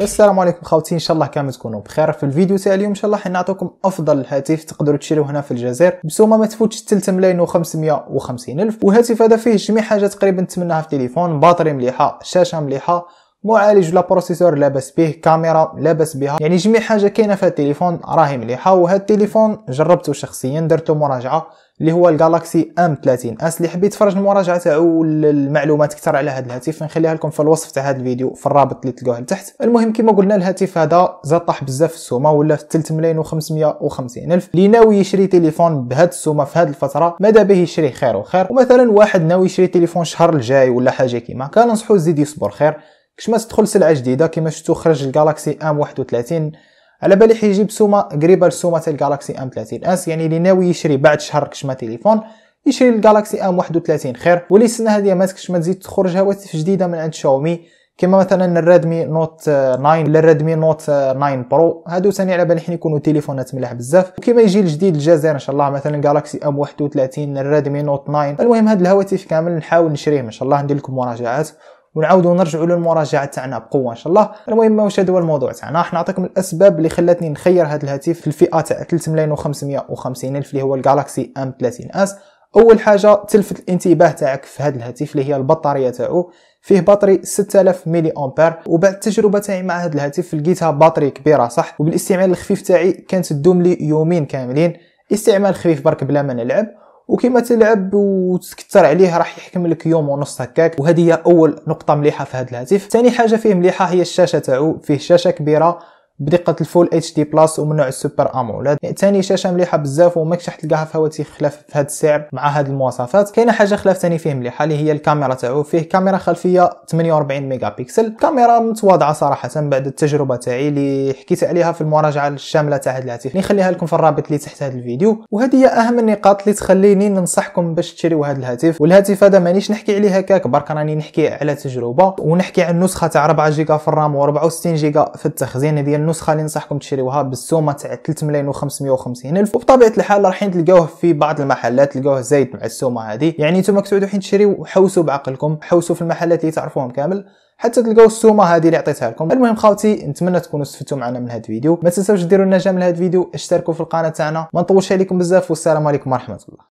السلام عليكم خاوتي ان شاء الله كامل تكونوا بخير في الفيديو تاع اليوم ان شاء الله حنعطيكم افضل هاتف تقدروا تشريوه هنا في الجزائر بسومه ما تفوتش 3 ملايين و550 الف وهاتف هذا فيه جميع حاجه تقريبا نتمناها في التليفون باطري مليحه شاشه مليحه معالج ولا بروسيسور لاباس به كاميرا لاباس بها يعني جميع حاجه كاينه في التليفون راهي مليحه وهذا التليفون جربته شخصيا درته مراجعه اللي هو الجالاكسي ام 30 اس اللي حبيت تفرج المراجعه تاعو المعلومات اكثر على هذا الهاتف نخليها لكم في الوصف تاع هذا الفيديو في الرابط اللي تلقوه لتحت المهم كما قلنا الهاتف هذا زاد طاح بزاف في السومه ولا في 3 ملايين و550 الف اللي ناوي يشري تليفون بهاد السومه في هذه الفتره ماذا به يشري خير وخير ومثلا واحد ناوي يشري تليفون الشهر الجاي ولا حاجه كيما كنصحو يزيد يصبر خير كش ما تدخل سلعه جديده كما شفتو خرج الجالاكسي ام 31 على بالي حيجيب سومه قريبه لسومه الجالاكسي ام 30 اس يعني اللي ناوي يشري بعد شهر كش ما تليفون يشري الجالاكسي ام 31 خير ولي السنة هادي ما كش ما تزيد تخرج هواتف جديده من عند شاومي كما مثلا الريدمي نوت 9 ولا الريدمي نوت 9 برو هادو ثاني على بالي حين يكونوا تليفونات ملاح بزاف وكما يجي الجديد الجزائر ان شاء الله مثلا جالاكسي ام 31 الريدمي نوت 9 المهم هاد الهواتف كامل نحاول نشريه ان شاء الله ندير لكم مراجعات ونعاودوا نرجعوا للمراجعه تاعنا بقوه ان شاء الله المهم واش هذا هو الموضوع تاعنا راح نعطيكم الاسباب اللي خلاتني نخير هذا الهاتف في الفئه تاع 3 ملايين و550 الف اللي هو الجالاكسي ام 30 اس اول حاجه تلفت الانتباه تاعك في هذا الهاتف اللي هي البطاريه تاعو فيه بطري 6000 ملي امبير وبعد التجربه تاعي مع هذا الهاتف لقيتها بطري كبيره صح وبالاستعمال الخفيف تاعي كانت تدوم لي يومين كاملين استعمال خفيف برك بلا ما نلعب وكما تلعب وتكثر عليه راح يحكم لك يوم ونص هكاك وهذه هي اول نقطه مليحه في هذا الهاتف ثاني حاجه فيه مليحه هي الشاشه تاعو فيه شاشه كبيره بدقه الفول اتش دي بلاس نوع السوبر امولاد ثاني يعني شاشه مليحه بزاف وماكش راح تلقاها في هواتف خلاف في هذا السعر مع هذه المواصفات كاينه حاجه خلاف ثاني فيه مليحه اللي هي الكاميرا تاعو فيه كاميرا خلفيه 48 ميجا بيكسل كاميرا متواضعه صراحه بعد التجربه تاعي اللي حكيت عليها في المراجعه الشامله تاع هذا الهاتف نخليها يعني لكم في الرابط اللي تحت هذا الفيديو وهذه هي اهم النقاط اللي تخليني ننصحكم باش تشريو هذا الهاتف والهاتف هذا مانيش نحكي عليه هكاك برك راني نحكي على تجربه ونحكي عن نسخه تاع 4 جيجا في الرام و64 جيجا في التخزين ديال النسخه اللي ننصحكم تشريوها بالسومه تاع 3 ملايين و550 الف وبطبيعه الحال راحين تلقاوه في بعض المحلات تلقاوه زايد مع السومه هذه يعني نتوما كتعودوا حين تشريو حوسوا بعقلكم حوسوا في المحلات اللي تعرفوهم كامل حتى تلقاو السومه هذه اللي عطيتها لكم المهم خاوتي نتمنى تكونوا استفدتوا معنا من هذا الفيديو ما تنساوش ديروا لنا جيم لهذا الفيديو اشتركوا في القناه تاعنا ما نطولش عليكم بزاف والسلام عليكم ورحمه الله